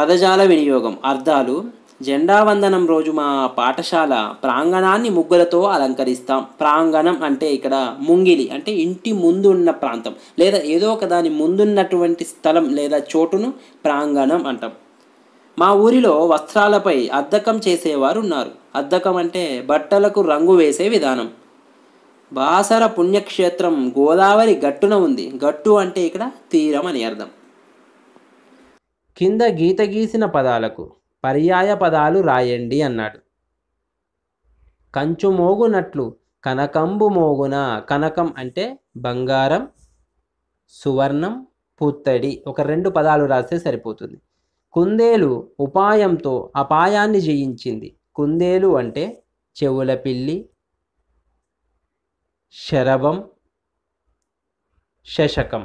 పదజాల వినియోగం అర్థాలు జెండా వందనం రోజు మా పాఠశాల ప్రాంగణాన్ని ముగ్గులతో అలంకరిస్తాం ప్రాంగణం అంటే ఇక్కడ ముంగిలి అంటే ఇంటి ముందున్న ప్రాంతం లేదా ఏదో ఒక దాని ముందున్నటువంటి స్థలం లేదా చోటును ప్రాంగణం అంటాం మా ఊరిలో వస్త్రాలపై అద్దకం చేసేవారు ఉన్నారు అద్దకం అంటే బట్టలకు రంగు వేసే విధానం బాసర పుణ్యక్షేత్రం గోదావరి గట్టున ఉంది గట్టు అంటే ఇక్కడ తీరం అని అర్థం కింద గీత గీసిన పదాలకు పర్యాయ పదాలు రాయండి అన్నాడు కంచు మోగునట్లు కనకంబు మోగున కనకం అంటే బంగారం సువర్ణం పుత్తడి ఒక రెండు పదాలు రాస్తే సరిపోతుంది కుందేలు ఉపాయంతో అపాయాన్ని జయించింది కుందేలు అంటే చెవుల పిల్లి శరవం శశకం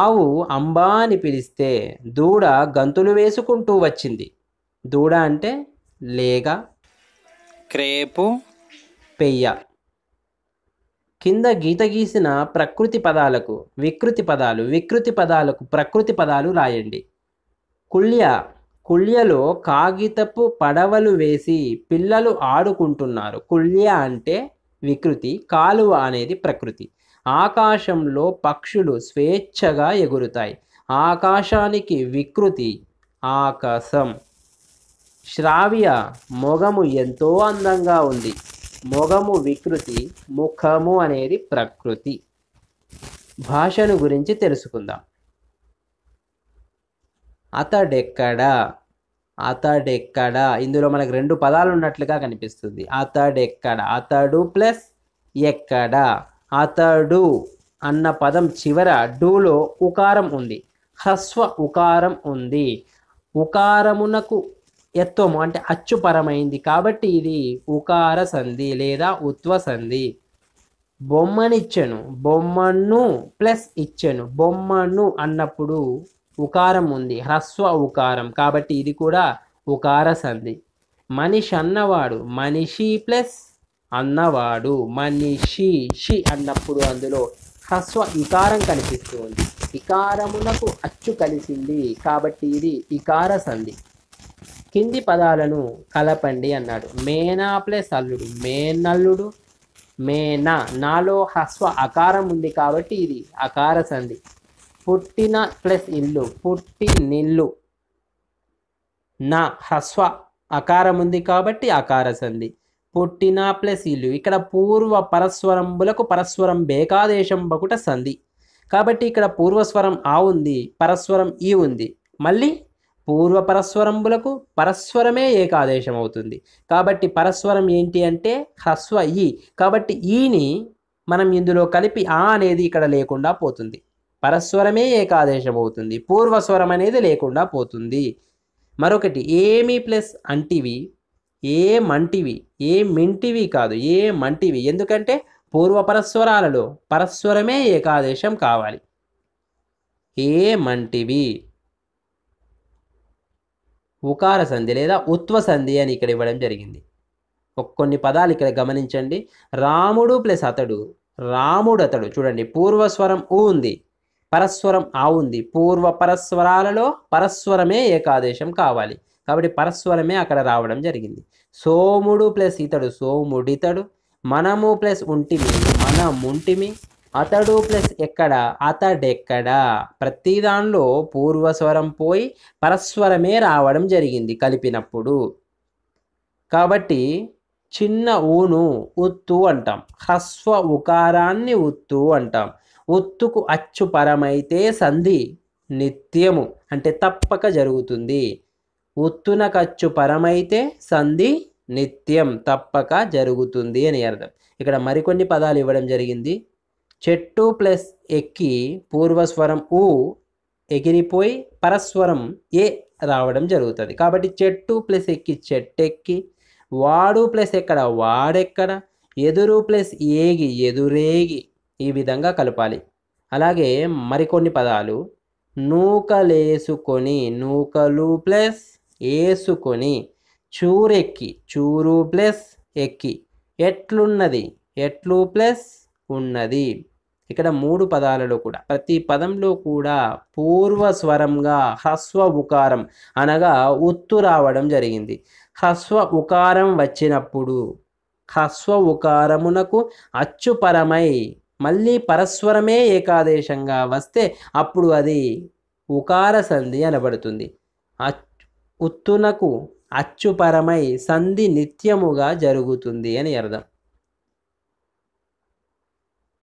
ఆవు అంబా అని పిలిస్తే దూడ గంతులు వేసుకుంటూ వచ్చింది దూడ అంటే లేగ క్రేపు పెయ్య కింద గీత గీసిన ప్రకృతి పదాలకు వికృతి పదాలు వికృతి పదాలకు ప్రకృతి పదాలు రాయండి కుళ్య కుళ్యలో కాగితపు పడవలు వేసి పిల్లలు ఆడుకుంటున్నారు కుళ్య అంటే వికృతి కాలువ అనేది ప్రకృతి ఆకాశంలో పక్షులు స్వేచ్ఛగా ఎగురుతాయి ఆకాశానికి వికృతి ఆకాశం శ్రావ్య మొగము ఎంతో అందంగా ఉంది మొగము వికృతి ముఖము అనేది ప్రకృతి భాషను గురించి తెలుసుకుందాం అతడెక్కడా అతడెక్కడ ఇందులో మనకు రెండు పదాలు ఉన్నట్లుగా కనిపిస్తుంది అతడెక్కడ అతడు ప్లస్ ఎక్కడ అతడు అన్న పదం చివర డూలో ఉకారం ఉంది హ్రస్వ ఉకారం ఉంది ఉకారమునకు ఎత్వము అంటే అచ్చుపరమైంది కాబట్టి ఇది ఉకార సంధి లేదా ఉత్వ సంధి బొమ్మనిచ్చను బొమ్మను ప్లస్ ఇచ్చను బొమ్మను అన్నప్పుడు ఉకారం ఉంది హ్రస్వ ఉకారం కాబట్టి ఇది కూడా ఉకార సంధి మనిషి అన్నవాడు మనిషి ప్లస్ అన్నవాడు మనిషి షి అన్నప్పుడు అందులో హస్వ ఇకారం కనిపిస్తుంది ఇకారమునకు అచ్చు కలిసింది కాబట్టి ఇది ఇకార సంధి కింది పదాలను కలపండి అన్నాడు మేనా ప్లస్ అల్లుడు మేనల్లుడు మేనా నాలో హస్వ అకారం ఉంది కాబట్టి ఇది అకార సంధి పుట్టిన ప్లస్ ఇల్లు నిల్లు నా హ్రస్వ అకారం ఉంది కాబట్టి అకార సంధి పుట్టిన ప్లస్ ఇల్లు ఇక్కడ పూర్వ పరస్వరంబులకు పరస్వరం బేకాదేశం బకుట సంధి కాబట్టి ఇక్కడ పూర్వస్వరం ఆ ఉంది పరస్వరం ఈ ఉంది మళ్ళీ పూర్వ పరస్వరంబులకు పరస్వరమే ఏకాదేశం అవుతుంది కాబట్టి పరస్వరం ఏంటి అంటే హ్రస్వ ఈ కాబట్టి ఈని మనం ఇందులో కలిపి ఆ అనేది ఇక్కడ లేకుండా పోతుంది పరస్వరమే ఏకాదేశం అవుతుంది పూర్వస్వరం అనేది లేకుండా పోతుంది మరొకటి ఏమి ప్లస్ అంటివి ఏ మంటివి ఏ మింటివి కాదు ఏ మంటివి ఎందుకంటే పూర్వ పరస్వరాలలో పరస్వరమే ఏకాదేశం కావాలి ఏ మంటివి ఉకార సంధి లేదా ఉత్వ సంధి అని ఇక్కడ ఇవ్వడం జరిగింది కొన్ని పదాలు ఇక్కడ గమనించండి రాముడు ప్లస్ అతడు రాముడు అతడు చూడండి పూర్వస్వరం ఊ ఉంది పరస్వరం ఆ ఉంది పూర్వ పరస్వరాలలో పరస్వరమే ఏకాదేశం కావాలి కాబట్టి పరస్వరమే అక్కడ రావడం జరిగింది సోముడు ప్లస్ ఇతడు సోముడితడు మనము ప్లస్ ఉంటిమి ఉంటిమి అతడు ప్లస్ ఎక్కడ అతడెక్కడ ప్రతి దానిలో పూర్వస్వరం పోయి పరస్వరమే రావడం జరిగింది కలిపినప్పుడు కాబట్టి చిన్న ఊను ఉత్తు అంటాం హ్రస్వ ఉకారాన్ని ఉత్తు అంటాం ఉత్తుకు అచ్చుపరమైతే సంధి నిత్యము అంటే తప్పక జరుగుతుంది ఉత్తున ఖర్చు పరమైతే సంధి నిత్యం తప్పక జరుగుతుంది అని అర్థం ఇక్కడ మరికొన్ని పదాలు ఇవ్వడం జరిగింది చెట్టు ప్లస్ ఎక్కి పూర్వస్వరం ఊ ఎగిరిపోయి పరస్వరం ఏ రావడం జరుగుతుంది కాబట్టి చెట్టు ప్లస్ ఎక్కి చెట్టెక్కి వాడు ప్లస్ ఎక్కడ వాడెక్కడ ఎదురు ప్లస్ ఏగి ఎదురేగి ఈ విధంగా కలపాలి అలాగే మరికొన్ని పదాలు నూకలేసుకొని నూకలు ప్లస్ ఏసుకొని చూరెక్కి చూరు ప్లస్ ఎక్కి ఎట్లున్నది ఎట్లు ప్లస్ ఉన్నది ఇక్కడ మూడు పదాలలో కూడా ప్రతి పదంలో కూడా పూర్వ స్వరంగా హ్రస్వ ఉకారం అనగా ఉత్తు రావడం జరిగింది హ్రస్వ ఉకారం వచ్చినప్పుడు హ్రస్వ ఉకారమునకు అచ్చుపరమై మళ్ళీ పరస్వరమే ఏకాదేశంగా వస్తే అప్పుడు అది ఉకార సంధి అనబడుతుంది ఉత్తునకు అచ్చుపరమై సంధి నిత్యముగా జరుగుతుంది అని అర్థం